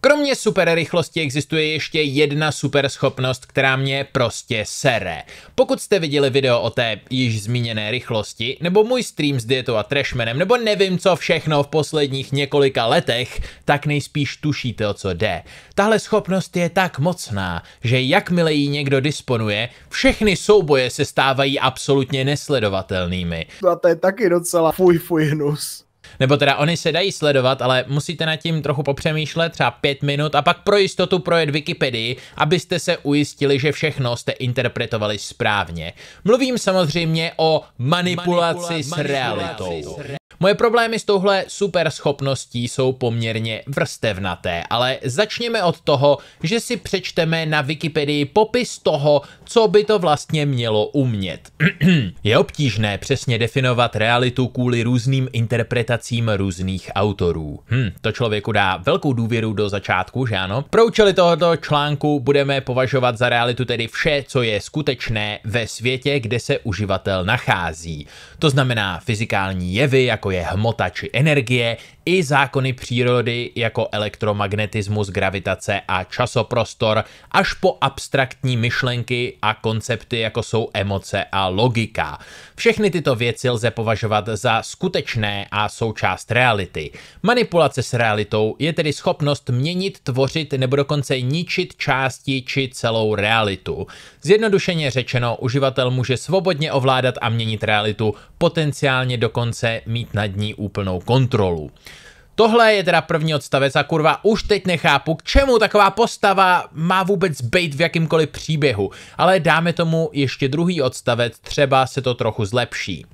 Kromě super rychlosti existuje ještě jedna super schopnost, která mě prostě sere. Pokud jste viděli video o té již zmíněné rychlosti, nebo můj stream s dietou a trashmanem, nebo nevím co všechno v posledních několika letech, tak nejspíš tušíte o co jde. Tahle schopnost je tak mocná, že jakmile ji někdo disponuje, všechny souboje se stávají absolutně nesledovatelnými. A to je taky docela fuj fuj hnus. Nebo teda oni se dají sledovat, ale musíte nad tím trochu popřemýšlet, třeba pět minut a pak pro jistotu projet Wikipedii, abyste se ujistili, že všechno jste interpretovali správně. Mluvím samozřejmě o manipulaci, manipulaci s realitou. S realitou. Moje problémy s touhle super schopností jsou poměrně vrstevnaté, ale začněme od toho, že si přečteme na Wikipedii popis toho, co by to vlastně mělo umět. Je obtížné přesně definovat realitu kvůli různým interpretacím různých autorů. Hm, to člověku dá velkou důvěru do začátku, že ano? Pro účely tohoto článku budeme považovat za realitu tedy vše, co je skutečné ve světě, kde se uživatel nachází. To znamená fyzikální jevy jako jako je hmota či energie, i zákony přírody jako elektromagnetismus, gravitace a časoprostor, až po abstraktní myšlenky a koncepty jako jsou emoce a logika. Všechny tyto věci lze považovat za skutečné a součást reality. Manipulace s realitou je tedy schopnost měnit, tvořit nebo dokonce ničit části či celou realitu. Zjednodušeně řečeno, uživatel může svobodně ovládat a měnit realitu, potenciálně dokonce mít nad ní úplnou kontrolu. Tohle je teda první odstavec a kurva už teď nechápu, k čemu taková postava má vůbec být v jakýmkoliv příběhu, ale dáme tomu ještě druhý odstavec, třeba se to trochu zlepší.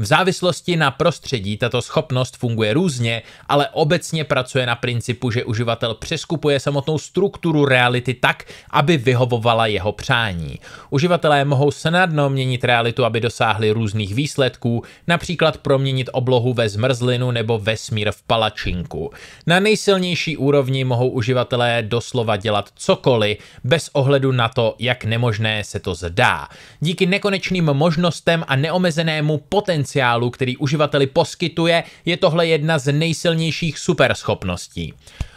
V závislosti na prostředí tato schopnost funguje různě, ale obecně pracuje na principu, že uživatel přeskupuje samotnou strukturu reality tak, aby vyhovovala jeho přání. Uživatelé mohou snadno měnit realitu, aby dosáhli různých výsledků, například proměnit oblohu ve zmrzlinu nebo vesmír v palačinku. Na nejsilnější úrovni mohou uživatelé doslova dělat cokoliv, bez ohledu na to, jak nemožné se to zdá. Díky nekonečným možnostem a neomezenému potenciálu potenciálu, který uživateli poskytuje, je tohle jedna z nejsilnějších superschopností.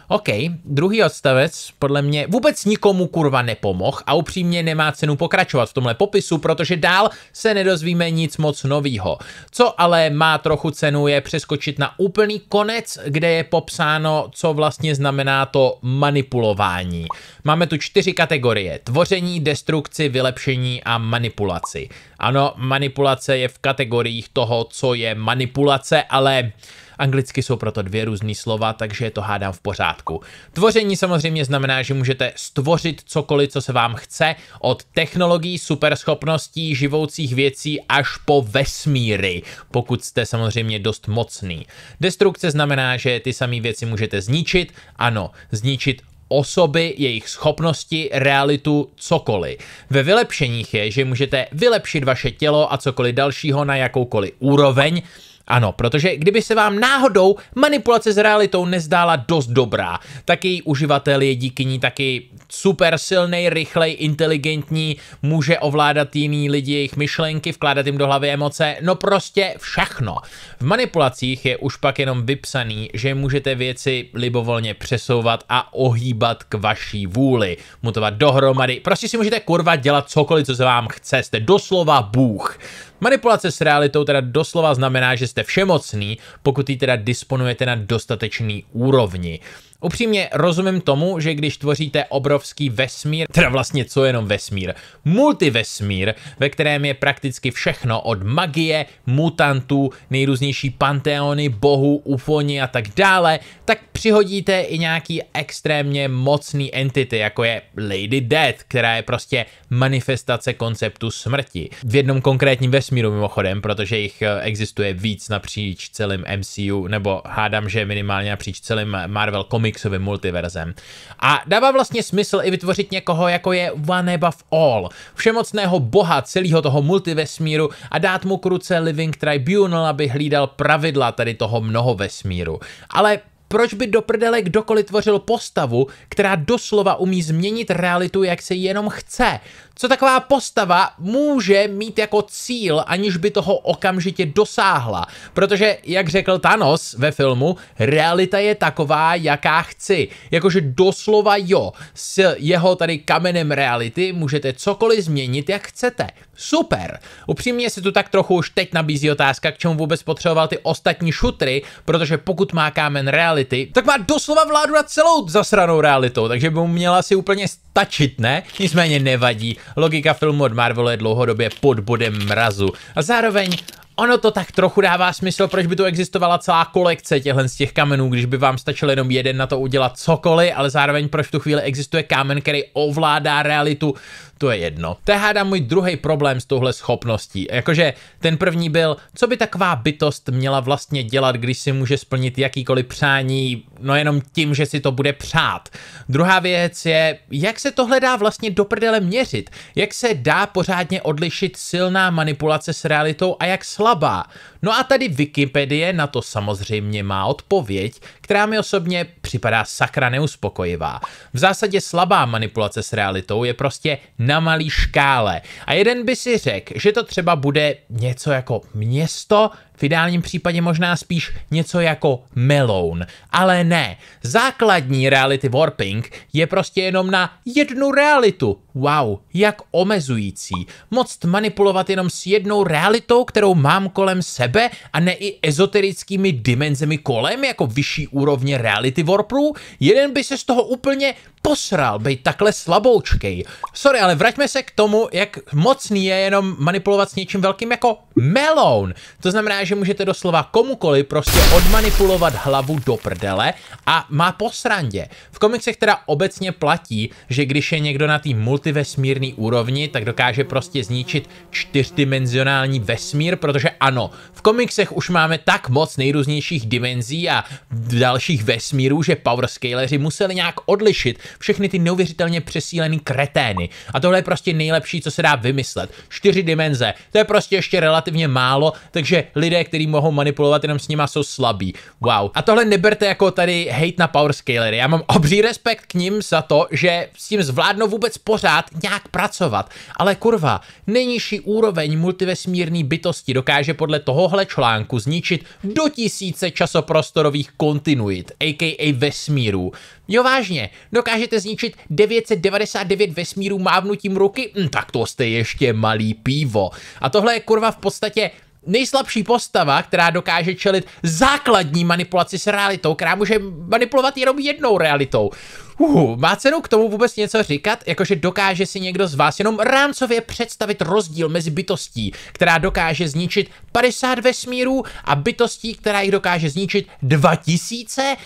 OK, druhý odstavec podle mě vůbec nikomu kurva nepomoh a upřímně nemá cenu pokračovat v tomhle popisu, protože dál se nedozvíme nic moc novýho. Co ale má trochu cenu je přeskočit na úplný konec, kde je popsáno, co vlastně znamená to manipulování. Máme tu čtyři kategorie. Tvoření, destrukci, vylepšení a manipulaci. Ano, manipulace je v kategoriích toho, co je manipulace, ale anglicky jsou proto dvě různý slova, takže je to hádám v pořádku. Tvoření samozřejmě znamená, že můžete stvořit cokoliv, co se vám chce, od technologií, superschopností, živoucích věcí až po vesmíry, pokud jste samozřejmě dost mocný. Destrukce znamená, že ty samé věci můžete zničit, ano, zničit osoby, jejich schopnosti, realitu, cokoliv. Ve vylepšeních je, že můžete vylepšit vaše tělo a cokoliv dalšího na jakoukoliv úroveň, ano, protože kdyby se vám náhodou manipulace s realitou nezdála dost dobrá, tak její uživatel je díky ní taky super silný, rychlej, inteligentní, může ovládat jiný lidi, jejich myšlenky, vkládat jim do hlavy emoce, no prostě všechno. V manipulacích je už pak jenom vypsaný, že můžete věci libovolně přesouvat a ohýbat k vaší vůli, mutovat dohromady, prostě si můžete kurva dělat cokoliv, co se vám chce, jste doslova bůh. Manipulace s realitou teda doslova znamená, že jste všemocný, pokud ji teda disponujete na dostatečný úrovni. Upřímně rozumím tomu, že když tvoříte obrovský vesmír, teda vlastně co jenom vesmír, multivesmír, ve kterém je prakticky všechno od magie, mutantů, nejrůznější panteony, bohů, ufoni a tak dále, tak přihodíte i nějaký extrémně mocný entity, jako je Lady Death, která je prostě manifestace konceptu smrti. V jednom konkrétním vesmíru mimochodem, protože jich eh, existuje víc napříč celým MCU, nebo hádám, že minimálně napříč celým Marvel Comics komiksovým multiverzem. A dává vlastně smysl i vytvořit někoho, jako je One Above All, všemocného boha celého toho multivesmíru a dát mu k ruce Living Tribunal, aby hlídal pravidla tady toho mnoho vesmíru. Ale proč by do prdele kdokoliv tvořil postavu, která doslova umí změnit realitu, jak se jenom chce? co taková postava může mít jako cíl, aniž by toho okamžitě dosáhla. Protože, jak řekl Thanos ve filmu, realita je taková, jaká chci. Jakože doslova jo, s jeho tady kamenem reality můžete cokoliv změnit, jak chcete. Super! Upřímně se tu tak trochu už teď nabízí otázka, k čemu vůbec potřeboval ty ostatní šutry, protože pokud má kámen reality, tak má doslova vládu nad celou zasranou realitou, takže by mu měla si úplně stačit, ne? Nicméně nevadí, logika filmu od Marvelu je dlouhodobě pod bodem mrazu. A zároveň ono to tak trochu dává smysl, proč by tu existovala celá kolekce těchhle z těch kamenů, když by vám stačil jenom jeden na to udělat cokoliv, ale zároveň proč v tu chvíli existuje kámen, který ovládá realitu to je jedno. To je hádám můj druhý problém s touhle schopností. Jakože ten první byl, co by taková bytost měla vlastně dělat, když si může splnit jakýkoliv přání, no jenom tím, že si to bude přát. Druhá věc je, jak se tohle dá vlastně do prdele měřit? Jak se dá pořádně odlišit silná manipulace s realitou a jak slabá? No a tady Wikipedie na to samozřejmě má odpověď, která mi osobně připadá sakra neuspokojivá. V zásadě slabá manipulace s realitou je prostě na malý škále. A jeden by si řekl, že to třeba bude něco jako město v ideálním případě možná spíš něco jako meloun. Ale ne, základní reality warping je prostě jenom na jednu realitu. Wow, jak omezující. Moc manipulovat jenom s jednou realitou, kterou mám kolem sebe a ne i ezoterickými dimenzemi kolem, jako vyšší úrovně reality warpů. Jeden by se z toho úplně posral být takhle slaboučkej. Sorry, ale vraťme se k tomu, jak mocný je jenom manipulovat s něčím velkým jako Melon. To znamená, že můžete doslova komukoli prostě odmanipulovat hlavu do prdele a má posrandě. V komiksech teda obecně platí, že když je někdo na té multivesmírné úrovni, tak dokáže prostě zničit čtyřdimenzionální vesmír, protože ano, v komiksech už máme tak moc nejrůznějších dimenzí a dalších vesmírů, že powerscaleri museli nějak odlišit, všechny ty neuvěřitelně přesílený kretény. A tohle je prostě nejlepší, co se dá vymyslet. Čtyři dimenze, to je prostě ještě relativně málo, takže lidé, kteří mohou manipulovat jenom s nima, jsou slabí. Wow. A tohle neberte jako tady hate na power scalery. Já mám obří respekt k ním za to, že s tím zvládnou vůbec pořád nějak pracovat. Ale kurva, nejnižší úroveň multivesmírné bytosti dokáže podle tohohle článku zničit do tisíce časoprostorových kontinuit, a.k.a. vesmíru. Jo vážně, dokáže dokážete zničit 999 vesmírů mávnutím ruky? Hm, tak to jste ještě malý pivo. A tohle je kurva v podstatě nejslabší postava, která dokáže čelit základní manipulaci s realitou, která může manipulovat jenom jednou realitou. Uh, má cenu k tomu vůbec něco říkat, jakože dokáže si někdo z vás jenom rámcově představit rozdíl mezi bytostí, která dokáže zničit 50 vesmírů a bytostí, která jich dokáže zničit 2000?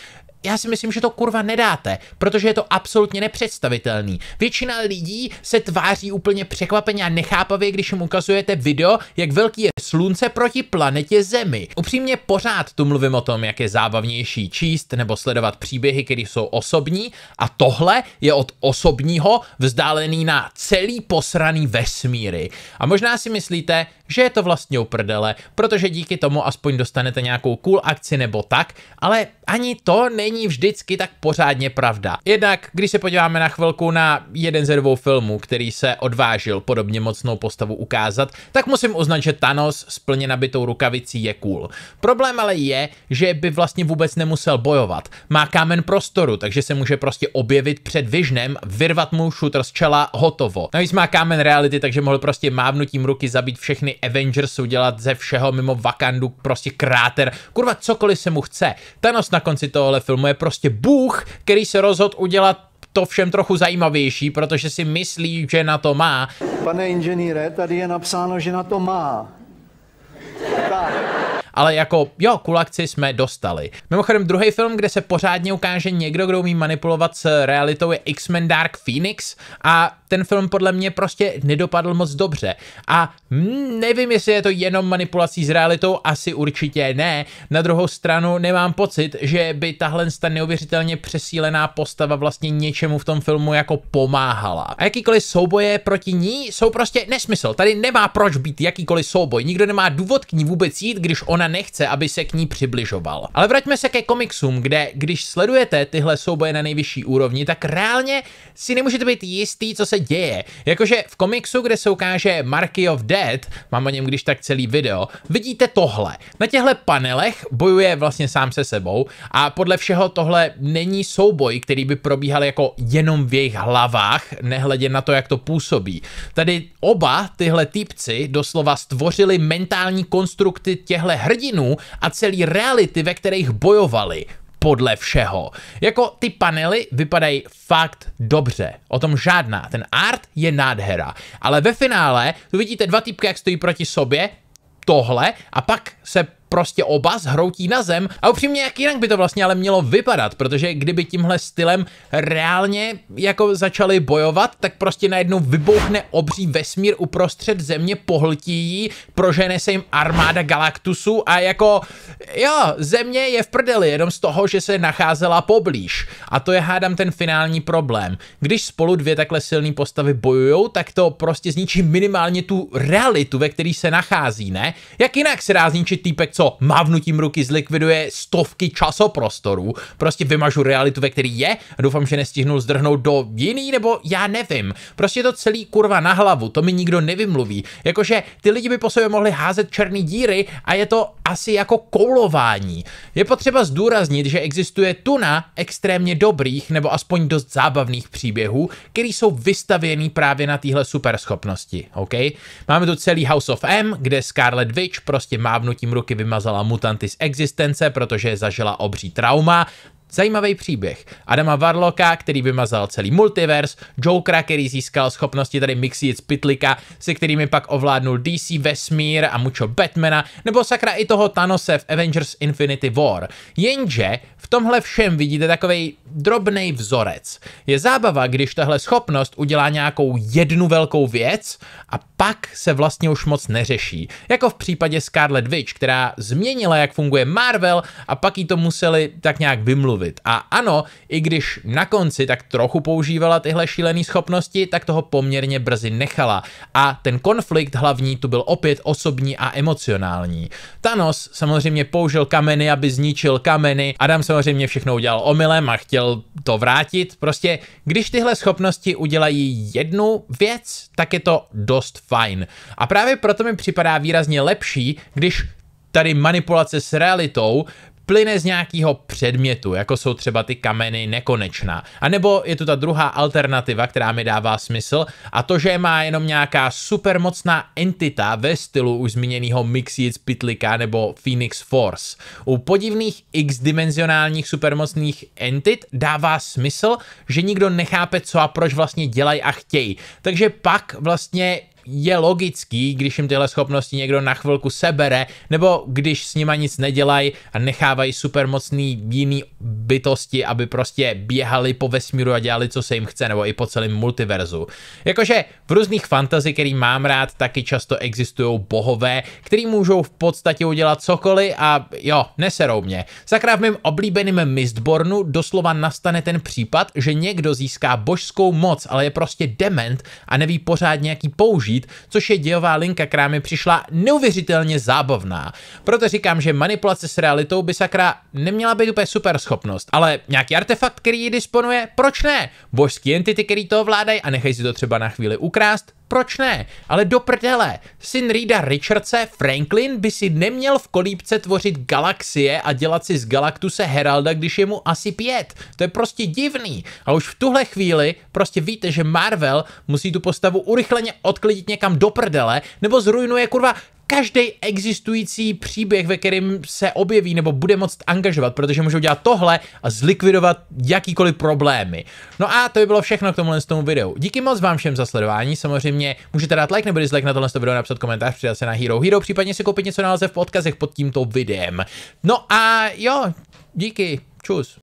já si myslím, že to kurva nedáte, protože je to absolutně nepředstavitelný. Většina lidí se tváří úplně překvapeně a nechápavě, když jim ukazujete video, jak velký je slunce proti planetě Zemi. Upřímně pořád tu mluvím o tom, jak je zábavnější číst nebo sledovat příběhy, které jsou osobní a tohle je od osobního vzdálený na celý posraný vesmíry. A možná si myslíte, že je to vlastně uprdele, protože díky tomu aspoň dostanete nějakou cool akci nebo tak, ale ani to není vždycky tak pořádně pravda. Jednak, když se podíváme na chvilku na jeden ze dvou filmů, který se odvážil podobně mocnou postavu ukázat, tak musím uznat, že Thanos s plně nabitou rukavicí je cool. Problém ale je, že by vlastně vůbec nemusel bojovat. Má kámen prostoru, takže se může prostě objevit před Visionem, vyrvat mu shooter z čela, hotovo. Navíc má kámen reality, takže mohl prostě mávnutím ruky zabít všechny Avengers udělat ze všeho mimo Wakandu prostě kráter, kurva cokoliv se mu chce. Thanos na konci tohohle filmu je prostě bůh, který se rozhodl udělat to všem trochu zajímavější, protože si myslí, že na to má. Pane inženýre, tady je napsáno, že na to má. Tak ale jako jo, kulakci jsme dostali. Mimochodem druhý film, kde se pořádně ukáže někdo, kdo umí manipulovat s realitou je X-Men Dark Phoenix a ten film podle mě prostě nedopadl moc dobře. A mm, nevím, jestli je to jenom manipulací s realitou, asi určitě ne. Na druhou stranu nemám pocit, že by tahle ta neuvěřitelně přesílená postava vlastně něčemu v tom filmu jako pomáhala. A jakýkoliv souboje proti ní jsou prostě nesmysl. Tady nemá proč být jakýkoliv souboj. Nikdo nemá důvod k ní vůbec jít, když ona ona nechce, aby se k ní přibližoval. Ale vraťme se ke komiksům, kde když sledujete tyhle souboje na nejvyšší úrovni, tak reálně si nemůžete být jistý, co se děje. Jakože v komiksu, kde se ukáže Marky of Dead, mám o něm když tak celý video, vidíte tohle. Na těchto panelech bojuje vlastně sám se sebou a podle všeho tohle není souboj, který by probíhal jako jenom v jejich hlavách, nehledě na to, jak to působí. Tady oba tyhle typci doslova stvořili mentální konstrukty těchto hrdinů hrdinů a celý reality, ve kterých bojovali podle všeho. Jako ty panely vypadají fakt dobře, o tom žádná, ten art je nádhera, ale ve finále tu vidíte dva typky, jak stojí proti sobě, tohle a pak se prostě oba zhroutí na zem a upřímně jak jinak by to vlastně ale mělo vypadat, protože kdyby tímhle stylem reálně jako začali bojovat, tak prostě najednou vybouchne obří vesmír uprostřed země, pohltí ji, prožene se jim armáda Galactusu a jako jo, země je v prdeli jenom z toho, že se nacházela poblíž a to je hádám ten finální problém. Když spolu dvě takhle silné postavy bojujou, tak to prostě zničí minimálně tu realitu, ve který se nachází, ne? Jak jinak se dá zničit týpek, co co mávnutím ruky zlikviduje stovky časoprostorů. Prostě vymažu realitu, ve který je a doufám, že nestihnu zdrhnout do jiný nebo já nevím. Prostě to celý kurva na hlavu, to mi nikdo nevymluví. Jakože ty lidi by po sobě mohli házet černý díry a je to asi jako koulování. Je potřeba zdůraznit, že existuje tuna extrémně dobrých nebo aspoň dost zábavných příběhů, který jsou vystavěný právě na téhle superschopnosti. Okay? Máme tu celý House of M, kde Scarlet Witch prostě mávnutím ruky vymažu vymazala mutanty z existence, protože zažila obří trauma, Zajímavý příběh. Adama Varloka, který vymazal celý multivers, Jokera, který získal schopnosti tady mixit z pitlika, se kterými pak ovládnul DC vesmír a mučo Batmana, nebo sakra i toho Thanose v Avengers Infinity War. Jenže v tomhle všem vidíte takový drobný vzorec. Je zábava, když tahle schopnost udělá nějakou jednu velkou věc a pak se vlastně už moc neřeší. Jako v případě Scarlet Witch, která změnila, jak funguje Marvel a pak jí to museli tak nějak vymluvit mluvit. A ano, i když na konci tak trochu používala tyhle šílené schopnosti, tak toho poměrně brzy nechala. A ten konflikt hlavní tu byl opět osobní a emocionální. Thanos samozřejmě použil kameny, aby zničil kameny, Adam samozřejmě všechno udělal omylem a chtěl to vrátit. Prostě, když tyhle schopnosti udělají jednu věc, tak je to dost fajn. A právě proto mi připadá výrazně lepší, když tady manipulace s realitou plyne z nějakého předmětu, jako jsou třeba ty kameny nekonečná. A nebo je tu ta druhá alternativa, která mi dává smysl, a to, že má jenom nějaká supermocná entita ve stylu už zmíněného Mixit Pitlika nebo Phoenix Force. U podivných x-dimenzionálních supermocných entit dává smysl, že nikdo nechápe, co a proč vlastně dělají a chtějí. Takže pak vlastně je logický, když jim tyhle schopnosti někdo na chvilku sebere, nebo když s nima nic nedělají a nechávají supermocný jiný bytosti, aby prostě běhali po vesmíru a dělali, co se jim chce, nebo i po celém multiverzu. Jakože v různých fantazi, který mám rád, taky často existují bohové, který můžou v podstatě udělat cokoliv a jo, neserou mě. Sakra v mým oblíbeným Mistbornu doslova nastane ten případ, že někdo získá božskou moc, ale je prostě dement a neví pořádně, nějaký použít žít, což je dějová linka, která mi přišla neuvěřitelně zábavná. Proto říkám, že manipulace s realitou by sakra neměla být úplně super schopnost, ale nějaký artefakt, který ji disponuje, proč ne? Božský entity, který to ovládají a nechají si to třeba na chvíli ukrást, proč ne? Ale do prdele, syn Reeda Richardse, Franklin, by si neměl v kolípce tvořit galaxie a dělat si z Galactuse Heralda, když je mu asi pět. To je prostě divný. A už v tuhle chvíli prostě víte, že Marvel musí tu postavu urychleně odklidit někam do prdele, nebo zrujnuje kurva každý existující příběh, ve kterém se objeví nebo bude moct angažovat, protože můžou dělat tohle a zlikvidovat jakýkoliv problémy. No a to by bylo všechno k tomuhle z tomu videu. Díky moc vám všem za sledování, samozřejmě můžete dát like nebo dislike na tohle video, napsat komentář, přidat se na Hero Hero, případně si koupit něco na v podkazech pod tímto videem. No a jo, díky, čus.